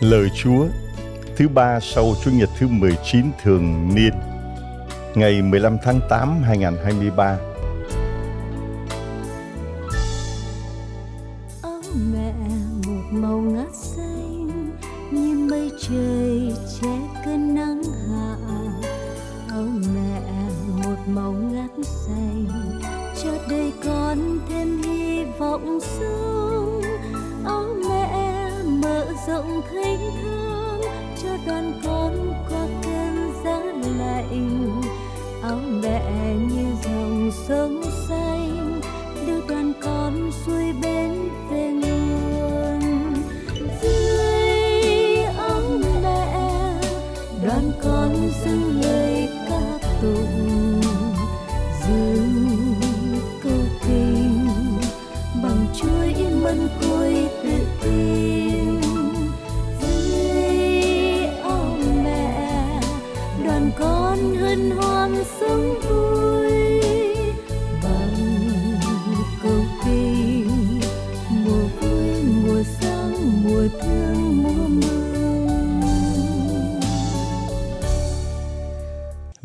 Lời Chúa thứ ba sau Chủ nhật thứ 19 thường niên ngày 15 tháng 8 2023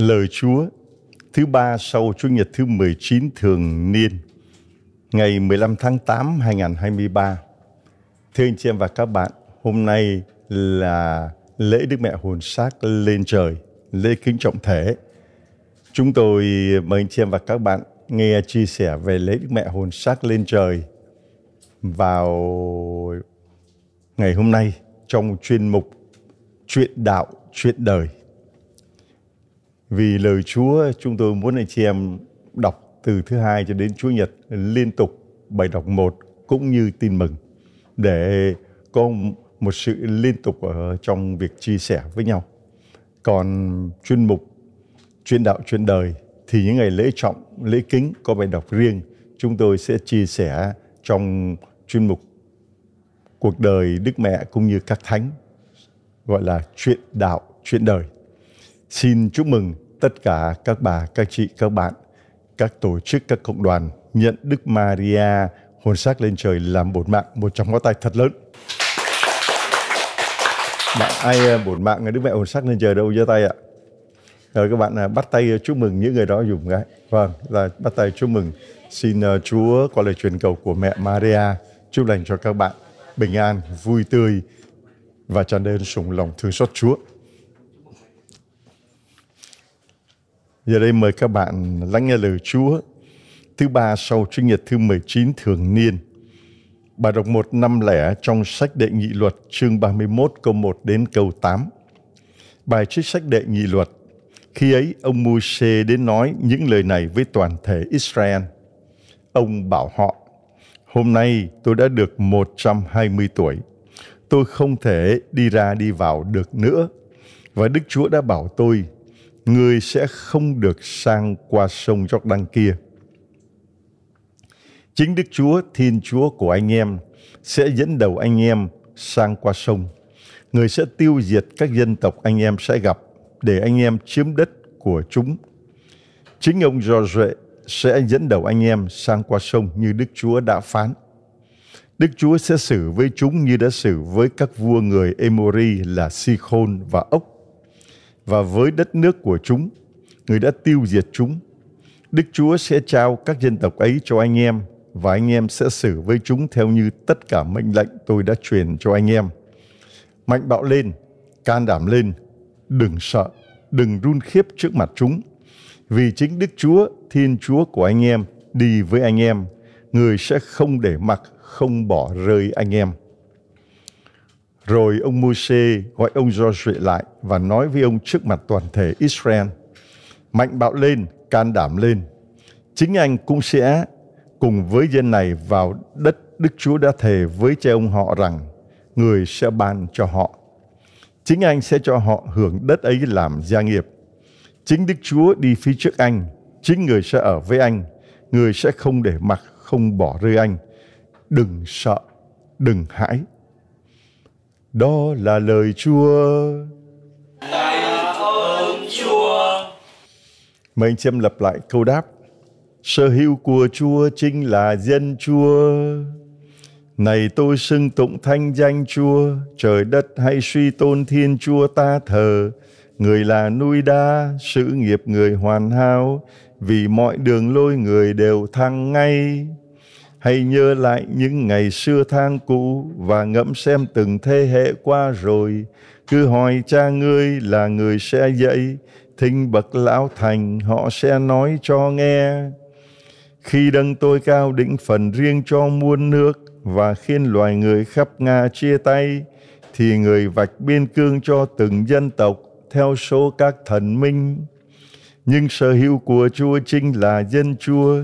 Lời Chúa thứ ba sau Chủ nhật thứ 19 thường niên ngày 15 tháng 8 2023. Thưa anh chị em và các bạn, hôm nay là lễ Đức Mẹ Hồn Xác lên trời, lễ kính trọng thể. Chúng tôi mời anh chị em và các bạn nghe chia sẻ về lễ Đức Mẹ Hồn Xác lên trời vào ngày hôm nay trong chuyên mục Chuyện Đạo, Chuyện Đời – vì lời Chúa chúng tôi muốn anh chị em đọc từ thứ hai cho đến Chúa Nhật liên tục bài đọc một cũng như tin mừng để có một sự liên tục ở trong việc chia sẻ với nhau. Còn chuyên mục chuyên đạo chuyên đời thì những ngày lễ trọng, lễ kính có bài đọc riêng chúng tôi sẽ chia sẻ trong chuyên mục cuộc đời Đức Mẹ cũng như các thánh gọi là chuyện đạo, chuyện đời. Xin chúc mừng tất cả các bà, các chị, các bạn, các tổ chức, các cộng đoàn nhận Đức Maria hồn xác lên trời làm bổn mạng một trong ngón tay thật lớn. Bạn ai à, bổn mạng người Đức Mẹ hồn xác lên trời đâu giơ tay ạ? Rồi các bạn à, bắt tay à, chúc mừng những người đó dùng cái. Vâng, là bắt tay chúc mừng. Xin Chúa qua lời truyền cầu của mẹ Maria chúc lành cho các bạn bình an, vui tươi và tràn đầy sủng lòng thương xót Chúa. Giờ đây mời các bạn lắng nghe lời Chúa thứ ba sau Chúa Nhật thứ 19 thường niên. Bài đọc 1 năm lẻ trong sách đệ nghị luật chương 31 câu 1 đến câu 8. Bài trích sách đệ nghị luật. Khi ấy ông Môi-se đến nói những lời này với toàn thể Israel. Ông bảo họ, hôm nay tôi đã được 120 tuổi. Tôi không thể đi ra đi vào được nữa. Và Đức Chúa đã bảo tôi người sẽ không được sang qua sông Jordan kia. Chính Đức Chúa, Thiên Chúa của anh em sẽ dẫn đầu anh em sang qua sông. Người sẽ tiêu diệt các dân tộc anh em sẽ gặp để anh em chiếm đất của chúng. Chính ông Giosuệ sẽ dẫn đầu anh em sang qua sông như Đức Chúa đã phán. Đức Chúa sẽ xử với chúng như đã xử với các vua người Emori là Sikhon và Ốc và với đất nước của chúng, người đã tiêu diệt chúng. Đức Chúa sẽ trao các dân tộc ấy cho anh em và anh em sẽ xử với chúng theo như tất cả mệnh lệnh tôi đã truyền cho anh em. Mạnh bạo lên, can đảm lên, đừng sợ, đừng run khiếp trước mặt chúng. Vì chính Đức Chúa, Thiên Chúa của anh em, đi với anh em, người sẽ không để mặc, không bỏ rơi anh em. Rồi ông môi gọi ông Joshua lại và nói với ông trước mặt toàn thể Israel, mạnh bạo lên, can đảm lên. Chính anh cũng sẽ cùng với dân này vào đất Đức Chúa đã thề với cha ông họ rằng người sẽ ban cho họ. Chính anh sẽ cho họ hưởng đất ấy làm gia nghiệp. Chính Đức Chúa đi phía trước anh, chính người sẽ ở với anh, người sẽ không để mặc, không bỏ rơi anh. Đừng sợ, đừng hãi, đó là lời Chúa. Tạ ơn Chúa. Mời anh xem lặp lại câu đáp. Sở hữu của Chúa chính là dân Chúa. Này tôi xưng tụng thanh danh Chúa, trời đất hay suy tôn Thiên Chúa ta thờ. Người là nuôi đa, sự nghiệp người hoàn hảo, vì mọi đường lôi người đều thăng ngay. Hãy nhớ lại những ngày xưa thang cũ và ngẫm xem từng thế hệ qua rồi. Cứ hỏi cha ngươi là người sẽ dạy, thính bậc lão thành họ sẽ nói cho nghe. Khi đấng tôi cao đỉnh phần riêng cho muôn nước và khiến loài người khắp Nga chia tay, thì người vạch biên cương cho từng dân tộc theo số các thần minh. Nhưng sở hữu của Chúa chính là dân Chúa,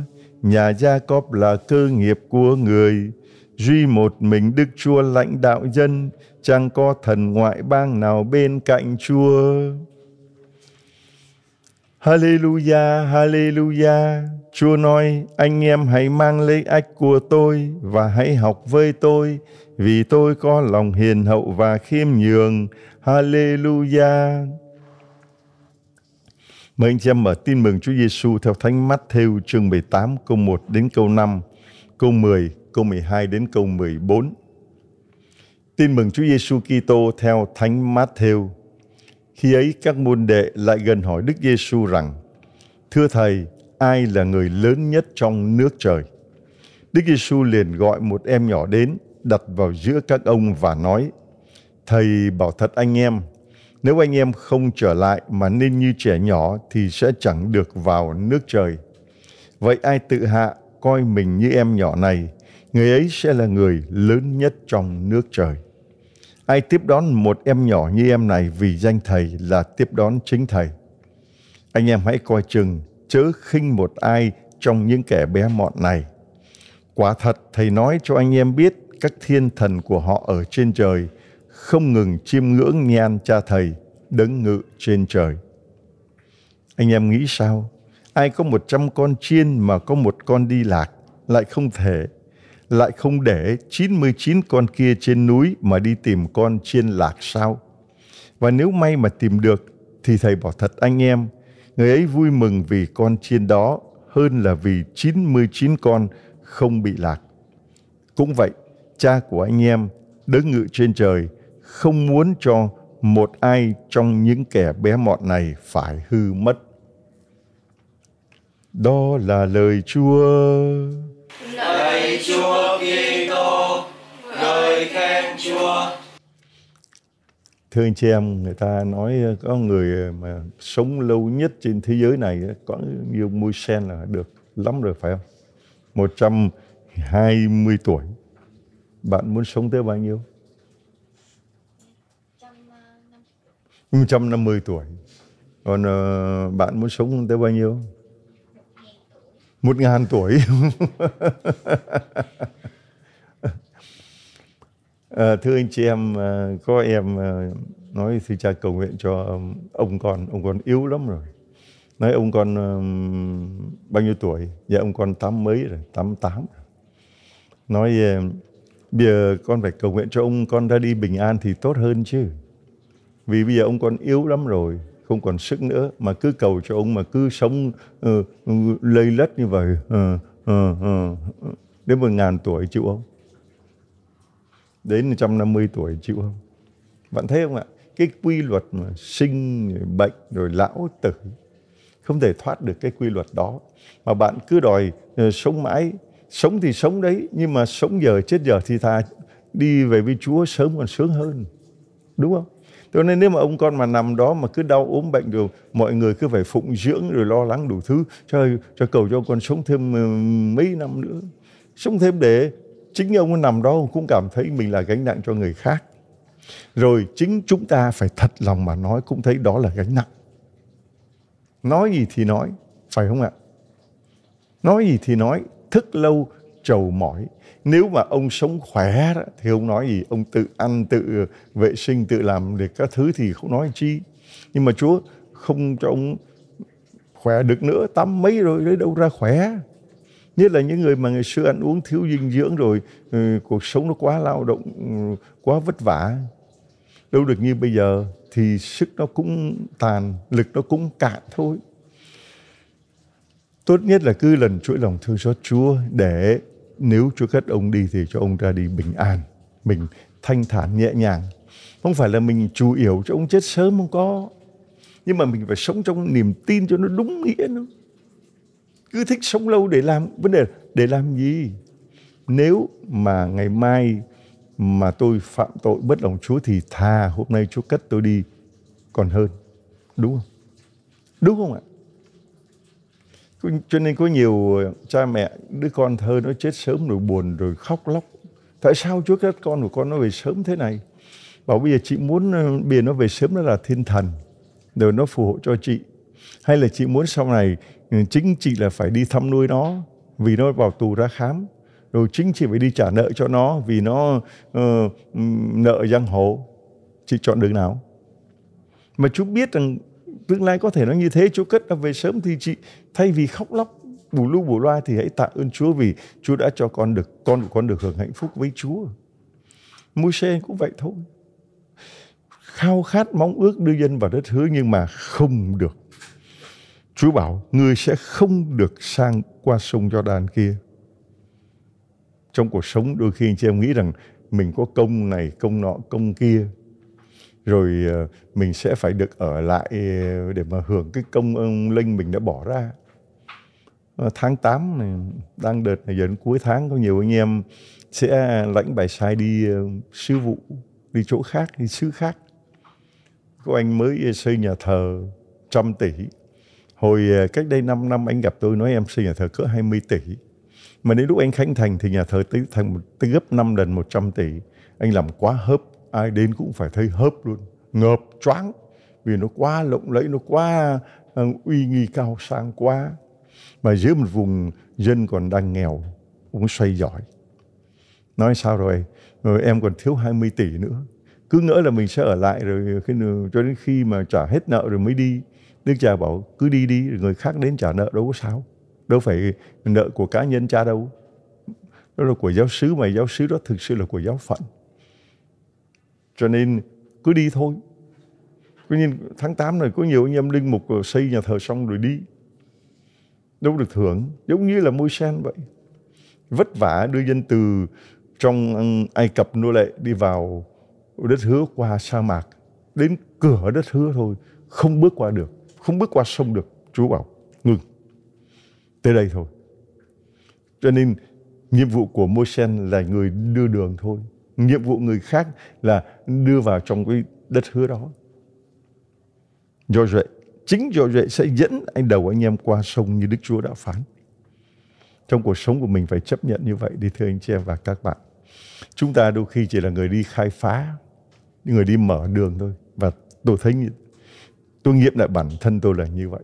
nhà Gia Cóp là cơ nghiệp của người. Duy một mình Đức Chúa lãnh đạo dân, chẳng có thần ngoại bang nào bên cạnh Chúa. Hallelujah, Hallelujah. Chúa nói, anh em hãy mang lấy ách của tôi và hãy học với tôi, vì tôi có lòng hiền hậu và khiêm nhường. Hallelujah. Mời anh chị em mở tin mừng Chúa Giêsu theo Thánh Matthew Thêu chương 18 câu 1 đến câu 5, câu 10, câu 12 đến câu 14. Tin mừng Chúa Giêsu Kitô theo Thánh Matthew. Khi ấy các môn đệ lại gần hỏi Đức Giêsu rằng: Thưa thầy, ai là người lớn nhất trong nước trời? Đức Giêsu liền gọi một em nhỏ đến, đặt vào giữa các ông và nói: Thầy bảo thật anh em, nếu anh em không trở lại mà nên như trẻ nhỏ thì sẽ chẳng được vào nước trời. Vậy ai tự hạ coi mình như em nhỏ này, người ấy sẽ là người lớn nhất trong nước trời. Ai tiếp đón một em nhỏ như em này vì danh thầy là tiếp đón chính thầy. Anh em hãy coi chừng, chớ khinh một ai trong những kẻ bé mọn này. Quả thật, thầy nói cho anh em biết các thiên thần của họ ở trên trời – không ngừng chiêm ngưỡng nhan cha thầy đấng ngự trên trời. Anh em nghĩ sao? Ai có một trăm con chiên mà có một con đi lạc lại không thể, lại không để 99 con kia trên núi mà đi tìm con chiên lạc sao? Và nếu may mà tìm được thì thầy bảo thật anh em, người ấy vui mừng vì con chiên đó hơn là vì 99 con không bị lạc. Cũng vậy, cha của anh em, đấng ngự trên trời – không muốn cho một ai trong những kẻ bé mọn này phải hư mất. Đó là lời Chúa. Lời Chúa Kitô, lời khen Chúa. Thưa anh chị em, người ta nói có người mà sống lâu nhất trên thế giới này có nhiều môi sen là được lắm rồi phải không? 120 tuổi. Bạn muốn sống tới bao nhiêu? 150 tuổi còn uh, bạn muốn sống tới bao nhiêu 1.000 tuổi à, thưa anh chị em ờ, có em nói xin cha cầu nguyện cho ông con ông con yếu lắm rồi nói ông con um, bao nhiêu tuổi dạ ông con tám mấy rồi tám tám nói bây giờ con phải cầu nguyện cho ông con ra đi bình an thì tốt hơn chứ vì bây giờ ông còn yếu lắm rồi không còn sức nữa mà cứ cầu cho ông mà cứ sống uh, lây lất như vậy uh, uh, uh, đến một ngàn tuổi chịu không đến 150 tuổi chịu không bạn thấy không ạ cái quy luật mà sinh bệnh rồi lão tử không thể thoát được cái quy luật đó mà bạn cứ đòi uh, sống mãi sống thì sống đấy nhưng mà sống giờ chết giờ thì thà đi về với Chúa sớm còn sướng hơn đúng không cho nên nếu mà ông con mà nằm đó mà cứ đau ốm bệnh rồi mọi người cứ phải phụng dưỡng rồi lo lắng đủ thứ cho cho cầu cho con sống thêm ừ, mấy năm nữa sống thêm để chính ông nằm đó cũng cảm thấy mình là gánh nặng cho người khác rồi chính chúng ta phải thật lòng mà nói cũng thấy đó là gánh nặng nói gì thì nói phải không ạ nói gì thì nói thức lâu trầu mỏi nếu mà ông sống khỏe đó, thì ông nói gì ông tự ăn tự vệ sinh tự làm được các thứ thì không nói chi nhưng mà Chúa không cho ông khỏe được nữa tắm mấy rồi lấy đâu ra khỏe nhất là những người mà ngày xưa ăn uống thiếu dinh dưỡng rồi ừ, cuộc sống nó quá lao động ừ, quá vất vả đâu được như bây giờ thì sức nó cũng tàn lực nó cũng cạn thôi tốt nhất là cứ lần chuỗi lòng thương xót Chúa để nếu Chúa cất ông đi thì cho ông ra đi bình an, mình thanh thản nhẹ nhàng. Không phải là mình chủ yếu cho ông chết sớm không có, nhưng mà mình phải sống trong niềm tin cho nó đúng nghĩa nó. Cứ thích sống lâu để làm vấn đề để làm gì? Nếu mà ngày mai mà tôi phạm tội bất lòng Chúa thì thà hôm nay Chúa cất tôi đi còn hơn. Đúng không? Đúng không ạ? cho nên có nhiều ờ, cha mẹ đứa con thơ nó chết sớm rồi buồn rồi khóc lóc tại sao chúa các con của con nó về sớm thế này bảo bây giờ chị muốn ờ, bây nó về sớm đó là thiên thần rồi nó phù hộ cho chị hay là chị muốn sau này ừ, chính chị là phải đi thăm nuôi nó vì nó vào tù ra khám rồi chính chị phải đi trả nợ cho nó vì nó uh, nợ giang hồ chị chọn đường nào mà chú biết rằng tương lai có thể nó như thế chúa cất nó về sớm thì chị thay vì khóc lóc bù lu bù loa thì hãy tạ ơn chúa vì chúa đã cho con được con của con được hưởng hạnh phúc với chúa Môi-se cũng vậy thôi khao khát mong ước đưa dân vào đất hứa nhưng mà không được chúa bảo người sẽ không được sang qua sông cho đàn kia trong cuộc sống đôi khi anh chị em nghĩ rằng mình có công này công nọ công kia rồi ờ, mình sẽ phải được ở lại ờ, để mà hưởng cái công ơn linh mình đã bỏ ra ờ, tháng 8 này đang đợt này đến cuối tháng có nhiều anh em sẽ lãnh bài sai đi sư vụ đi chỗ khác đi xứ khác có anh mới xây nhà thờ trăm tỷ hồi cách đây 5 năm anh gặp tôi nói em xây nhà thờ cỡ 20 tỷ mà đến lúc anh khánh thành thì nhà thờ tới thành tới gấp 5 lần 100 tỷ anh làm quá hớp ai đến cũng phải thấy hớp luôn ngợp choáng vì nó quá lộng lẫy nó quá ờ, uy nghi cao sang quá mà dưới một vùng dân còn đang nghèo cũng xoay giỏi nói sao rồi rồi em còn thiếu 20 tỷ nữa cứ ngỡ là mình sẽ ở lại rồi khi cho đến khi mà trả hết nợ rồi mới đi đức cha bảo cứ đi đi rồi người khác đến trả nợ đâu có sao đâu phải nợ của cá nhân cha đâu đó là của giáo sứ mà giáo sứ đó thực sự là của giáo phận cho nên cứ đi thôi. Cứ nhiên tháng 8 này có nhiều anh em linh mục xây nhà thờ xong rồi đi. Đâu được thưởng. Giống như là môi sen vậy. Vất vả đưa dân từ trong Ai Cập nô lệ đi vào đất hứa qua sa mạc. Đến cửa đất hứa thôi. Không bước qua được. Không bước qua sông được. Chúa bảo ngừng. Tới đây thôi. Cho nên nhiệm vụ của môi sen là người đưa đường thôi nhiệm vụ người khác là đưa vào trong cái đất hứa đó do vậy chính do vậy sẽ dẫn anh đầu anh em qua sông như đức chúa đã phán trong cuộc sống của mình phải chấp nhận như vậy đi thưa anh chị em và các bạn chúng ta đôi khi chỉ là người đi khai phá người đi mở đường thôi và tôi thấy tôi nghiệm lại bản thân tôi là như vậy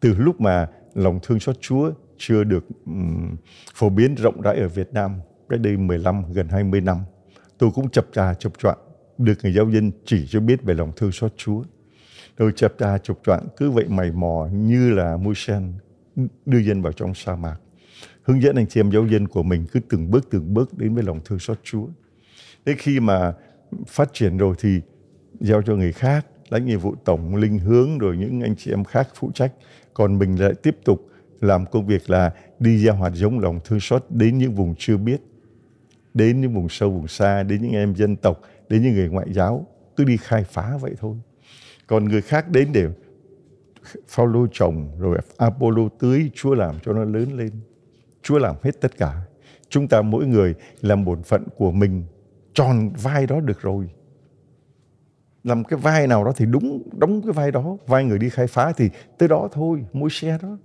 từ lúc mà lòng thương xót Chúa chưa được um, phổ biến rộng rãi ở Việt Nam cách đây 15, gần 20 năm, tôi cũng chập trà chập choạng được người giáo dân chỉ cho biết về lòng thương xót Chúa. Rồi chập trà chập choạng cứ vậy mày mò như là môi sen đưa dân vào trong sa mạc. Hướng dẫn anh chị em giáo dân của mình cứ từng bước từng bước đến với lòng thương xót Chúa. Thế khi mà phát triển rồi thì giao cho người khác, lấy nhiệm vụ tổng linh hướng rồi những anh chị em khác phụ trách. Còn mình lại tiếp tục làm công việc là đi ra hạt giống lòng thương xót đến những vùng chưa biết đến những vùng sâu vùng xa đến những em dân tộc đến những người ngoại giáo cứ đi khai phá vậy thôi còn người khác đến để Phaolô trồng rồi Apollo tưới Chúa làm cho nó lớn lên Chúa làm hết tất cả chúng ta mỗi người làm bổn phận của mình tròn vai đó được rồi làm cái vai nào đó thì đúng đóng cái vai đó vai người đi khai phá thì tới đó thôi mỗi xe đó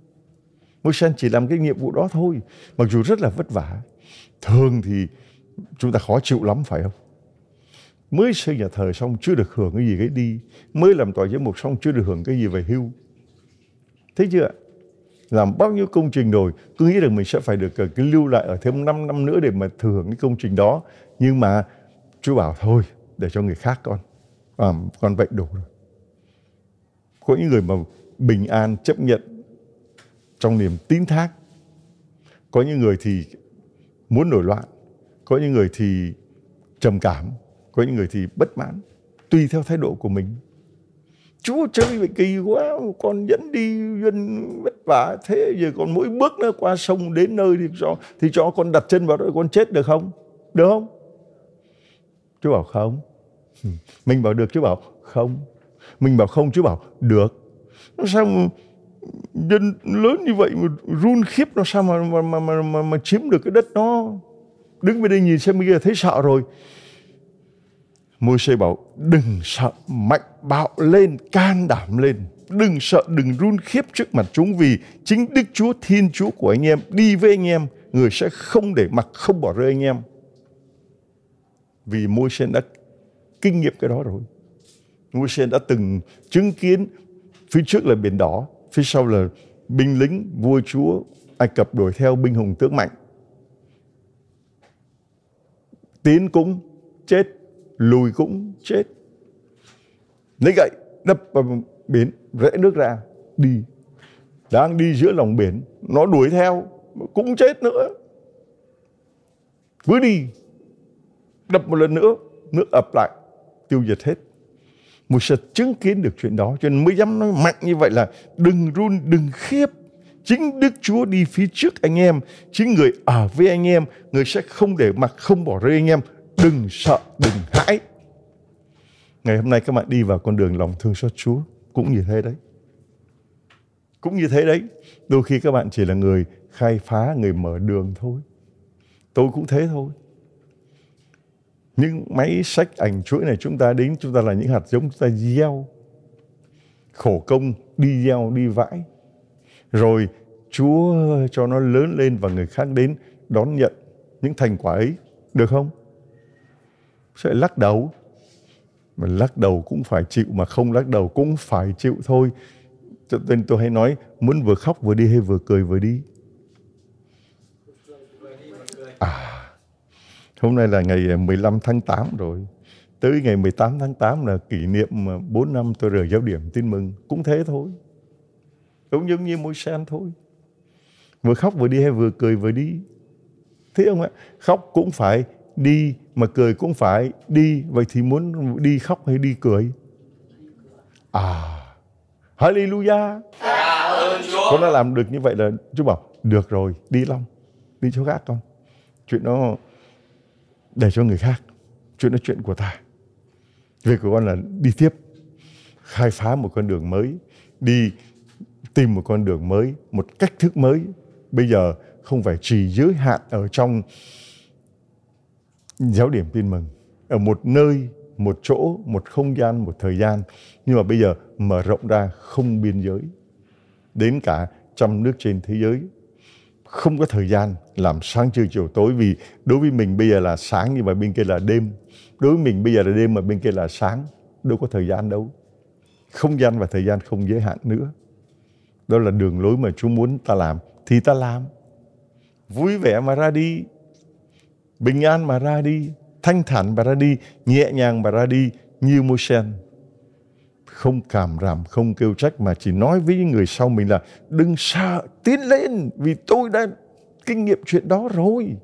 mỗi xe chỉ làm cái nhiệm vụ đó thôi mặc dù rất là vất vả thường thì chúng ta khó chịu lắm phải không? Mới xây nhà thờ xong chưa được hưởng cái gì cái đi, mới làm tòa giám mục xong chưa được hưởng cái gì về hưu. thấy chưa Làm bao nhiêu công trình rồi, cứ nghĩ rằng mình sẽ phải được ờ, cái lưu lại ở thêm 5 năm nữa để mà thừa hưởng cái công trình đó. Nhưng mà chú bảo thôi, để cho người khác con. À, con vậy đủ rồi. Có những người mà bình an chấp nhận trong niềm tín thác. Có những người thì muốn nổi loạn có những người thì trầm cảm có những người thì bất mãn tùy theo thái độ của mình Chúa chơi vậy kỳ quá con dẫn đi dân vất vả thế giờ còn mỗi bước nó qua sông đến nơi thì cho thì cho con đặt chân vào đó con chết được không được không Chúa bảo không mình bảo được Chúa bảo không mình bảo không Chúa bảo được sao mà dân lớn như vậy mà run khiếp nó sao mà mà mà mà, mà, mà chiếm được cái đất nó đứng bên đây nhìn xem bên kia thấy sợ rồi môi xe bảo đừng sợ mạnh bạo lên can đảm lên đừng sợ đừng run khiếp trước mặt chúng vì chính đức chúa thiên chúa của anh em đi với anh em người sẽ không để mặc không bỏ rơi anh em vì môi xe đã kinh nghiệm cái đó rồi môi xe đã từng chứng kiến phía trước là biển đỏ phía sau là binh lính vua chúa ai cập đuổi theo binh hùng tướng mạnh tiến cũng chết lùi cũng chết lấy gậy đập vào biển rẽ nước ra đi đang đi giữa lòng biển nó đuổi theo cũng chết nữa cứ đi đập một lần nữa nước ập lại tiêu diệt hết Mùi sẽ chứng kiến được chuyện đó cho nên mới dám nói mạnh như vậy là đừng run đừng khiếp Chính Đức Chúa đi phía trước anh em, chính người ở với anh em, người sẽ không để mặc không bỏ rơi anh em. Đừng sợ, đừng hãi. Ngày hôm nay các bạn đi vào con đường lòng thương xót Chúa cũng như thế đấy. Cũng như thế đấy. Đôi khi các bạn chỉ là người khai phá, người mở đường thôi. Tôi cũng thế thôi. Những máy sách ảnh chuỗi này chúng ta đến chúng ta là những hạt giống chúng ta gieo khổ công đi gieo đi vãi rồi Chúa cho nó lớn lên và người khác đến đón nhận những thành quả ấy, được không? Sẽ lắc đầu. Mà lắc đầu cũng phải chịu, mà không lắc đầu cũng phải chịu thôi. Cho nên tôi hay nói, muốn vừa khóc vừa đi hay vừa cười vừa đi. À, hôm nay là ngày 15 à, tháng 8 rồi. Tới ngày 18 tháng 8 là kỷ niệm 4 à, năm tôi rời giáo điểm tin mừng. Cũng thế thôi. Cũng giống như môi sen thôi vừa khóc vừa đi hay vừa cười vừa đi thế không ạ khóc cũng phải đi mà cười cũng phải đi vậy thì muốn đi khóc hay đi cười à Hallelujah con đã làm được như vậy là Chúa bảo được rồi đi long đi chỗ khác con chuyện đó để cho người khác chuyện đó chuyện của ta việc của con là đi tiếp khai phá một con đường mới đi tìm một con đường mới một cách thức mới bây giờ không phải chỉ giới hạn ở trong giáo điểm tin mừng ở một nơi một chỗ một không gian một thời gian nhưng mà bây giờ mở rộng ra không biên giới đến cả trăm nước trên thế giới không có thời gian làm sáng trưa chiều tối vì đối với mình bây giờ là sáng nhưng mà bên kia là đêm đối với mình bây giờ là đêm mà bên kia là sáng đâu có thời gian đâu không gian và thời gian không giới hạn nữa đó là đường lối mà Chúa muốn ta làm thì ta làm vui vẻ mà ra đi bình an mà ra đi thanh thản mà ra đi nhẹ nhàng mà ra đi như môi sen không cảm ràm không kêu trách mà chỉ nói với những người sau mình là đừng sợ tiến lên vì tôi đã kinh nghiệm chuyện đó rồi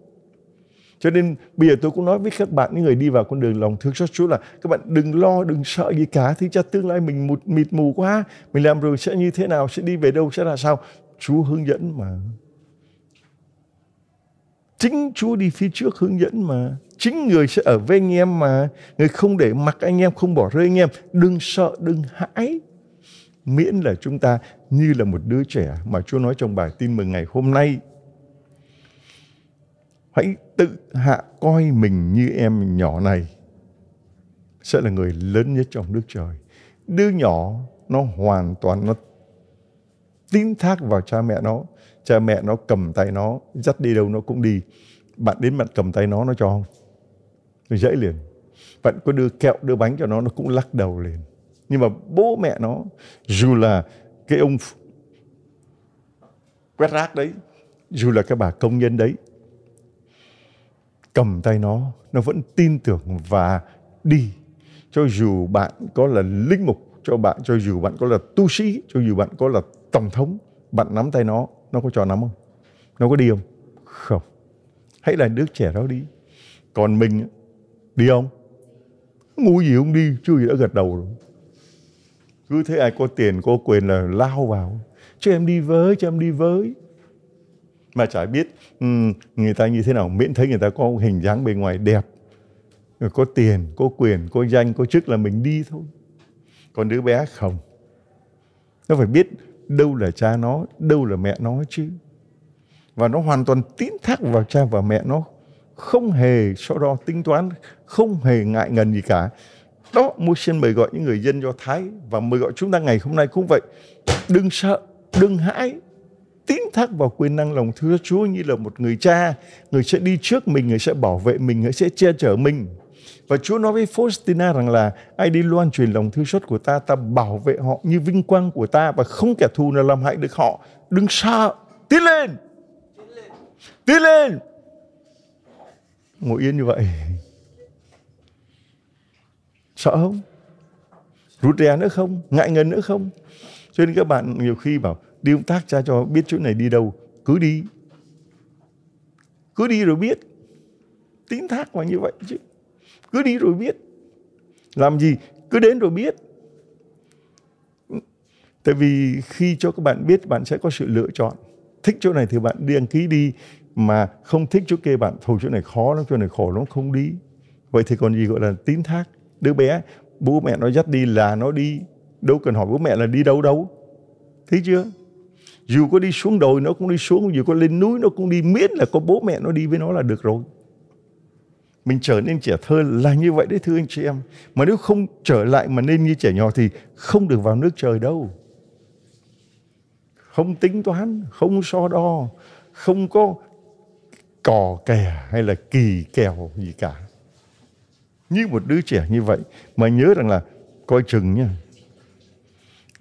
cho nên bây giờ tôi cũng nói với các bạn những người đi vào con đường lòng thương xót Chúa là các bạn đừng lo, đừng sợ gì cả. Thì cho tương lai mình một mịt mù quá, mình làm rồi sẽ như thế nào, sẽ đi về đâu, sẽ là sao. Chúa hướng dẫn mà. Chính Chúa đi phía trước hướng dẫn mà. Chính người sẽ ở với anh em mà. Người không để mặc anh em, không bỏ rơi anh em. Đừng sợ, đừng hãi. Miễn là chúng ta như là một đứa trẻ mà Chúa nói trong bài tin mừng ngày hôm nay. Hãy tự hạ coi mình như em nhỏ này sẽ là người lớn nhất trong nước trời. Đứa nhỏ nó hoàn toàn nó tín thác vào cha mẹ nó cha mẹ nó cầm tay nó dắt đi đâu nó cũng đi bạn đến bạn cầm tay nó nó cho không nó dễ liền bạn có đưa kẹo đưa bánh cho nó nó cũng lắc đầu liền nhưng mà bố mẹ nó dù là cái ông quét rác đấy dù là cái bà công nhân đấy cầm tay nó nó vẫn tin tưởng và đi cho dù bạn có là linh mục cho bạn cho dù bạn có là tu sĩ cho dù bạn có là tổng thống bạn nắm tay nó nó có cho nắm không nó có đi không không hãy là đứa trẻ đó đi còn mình đi không ngu gì không đi chưa gì đã gật đầu rồi cứ thế ai có tiền có quyền là lao vào cho em đi với cho em đi với mà chả biết ừ, người ta như thế nào miễn thấy người ta có hình dáng bề ngoài đẹp có tiền có quyền có danh có chức là mình đi thôi còn đứa bé không nó phải biết đâu là cha nó, đâu là mẹ nó chứ. Và nó hoàn toàn tín thác vào cha và mẹ nó, không hề so đo tính toán, không hề ngại ngần gì cả. Đó, mua xin mời gọi những người dân Do Thái và mời gọi chúng ta ngày hôm nay cũng vậy. Đừng sợ, đừng hãi, tín thác vào quyền năng lòng Thưa Chúa như là một người cha. Người sẽ đi trước mình, người sẽ bảo vệ mình, người sẽ che chở mình. Và Chúa nói với Faustina rằng là ai đi loan truyền lòng thương xót của ta, ta bảo vệ họ như vinh quang của ta và không kẻ thù nào làm hại được họ. Đừng xa, tiến lên, tiến lên. Ngồi yên như vậy. Sợ không? Rút rè nữa không? Ngại ngần nữa không? Cho nên các bạn nhiều khi bảo đi công tác cha cho biết chỗ này đi đâu, cứ đi. Cứ đi rồi biết. Tín thác mà như vậy chứ cứ đi rồi biết làm gì cứ đến rồi biết tại vì khi cho các bạn biết bạn sẽ có sự lựa chọn thích chỗ này thì bạn đi đăng ký đi mà không thích chỗ kia bạn thôi chỗ này khó lắm chỗ này khổ lắm không đi vậy thì còn gì gọi là tín thác đứa bé bố mẹ nó dắt đi là nó đi đâu cần hỏi bố mẹ là đi đâu đâu thấy chưa dù có đi xuống đồi nó cũng đi xuống dù có lên núi nó cũng đi miễn là có bố mẹ nó đi với nó là được rồi mình trở nên trẻ thơ là như vậy đấy thưa anh chị em mà nếu không trở lại mà nên như trẻ nhỏ thì không được vào nước trời đâu không tính toán không so đo không có cò kè hay là kỳ kèo gì cả như một đứa trẻ như vậy mà nhớ rằng là coi chừng nha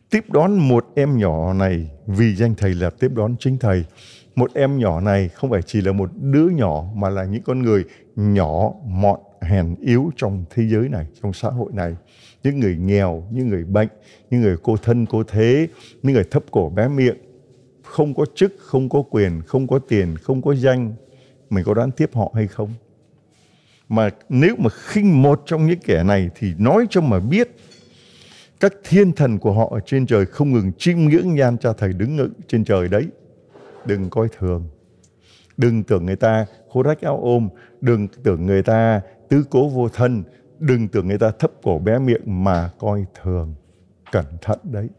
tiếp đón một em nhỏ này vì danh thầy là tiếp đón chính thầy một em nhỏ này không phải chỉ là một đứa nhỏ mà là những con người nhỏ mọn hèn yếu trong thế giới này, trong xã hội này. Những người nghèo, những người bệnh, những người cô thân, cô thế, những người thấp cổ bé miệng, không có chức, không có quyền, không có tiền, không có danh. Mình có đoán tiếp họ hay không? Mà nếu mà khinh một trong những kẻ này thì nói cho mà biết các thiên thần của họ ở trên trời không ngừng chiêm ngưỡng nhan cha thầy đứng ngự trên trời đấy đừng coi thường đừng tưởng người ta khô rách áo ôm đừng tưởng người ta tứ cố vô thân đừng tưởng người ta thấp cổ bé miệng mà coi thường cẩn thận đấy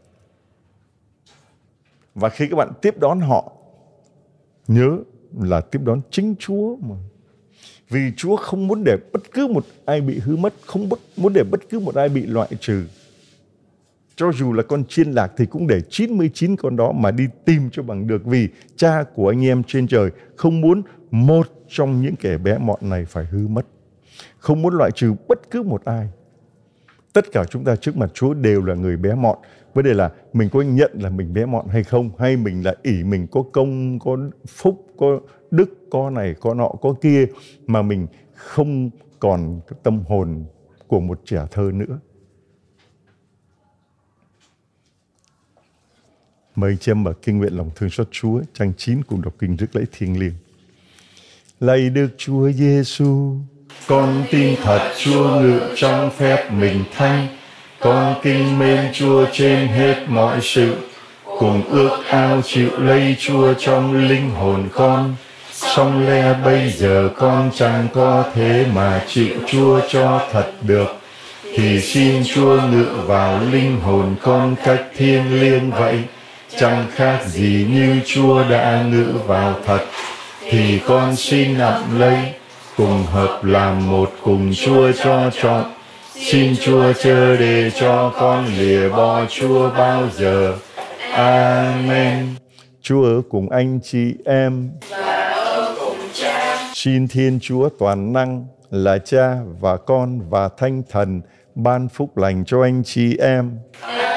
và khi các bạn tiếp đón họ nhớ là tiếp đón chính chúa mà vì chúa không muốn để bất cứ một ai bị hư mất không muốn để bất cứ một ai bị loại trừ cho dù là con chiên lạc thì cũng để 99 con đó mà đi tìm cho bằng được vì cha của anh em trên trời không muốn một trong những kẻ bé mọn này phải hư mất. Không muốn loại trừ bất cứ một ai. Tất cả chúng ta trước mặt Chúa đều là người bé mọn. Vấn đề là mình có nhận là mình bé mọn hay không hay mình là ỷ mình có công, có phúc, có đức, có này, có nọ, có kia mà mình không còn tâm hồn của một trẻ thơ nữa Mời anh chị em mở kinh nguyện lòng thương xót Chúa, trang 9 cùng đọc kinh rước lễ thiêng liêng. Lạy Đức Chúa Giêsu, con tin thật Chúa ngự trong phép mình thanh, con kinh mến Chúa trên hết mọi sự, cùng ước ao chịu lấy Chúa trong linh hồn con. Song lẽ bây giờ con chẳng có thế mà chịu Chúa cho thật được, thì xin Chúa ngự vào linh hồn con cách thiêng liêng vậy chẳng khác gì như Chúa đã ngự vào thật, thì con xin nặng lấy, cùng hợp làm một cùng Chúa cho trọn. Xin Chúa chớ để cho con lìa bỏ Chúa bao giờ. Amen. Chúa ở cùng anh chị em. Xin Thiên Chúa toàn năng là cha và con và thanh thần ban phúc lành cho anh chị em. Amen.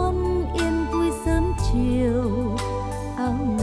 chiều áo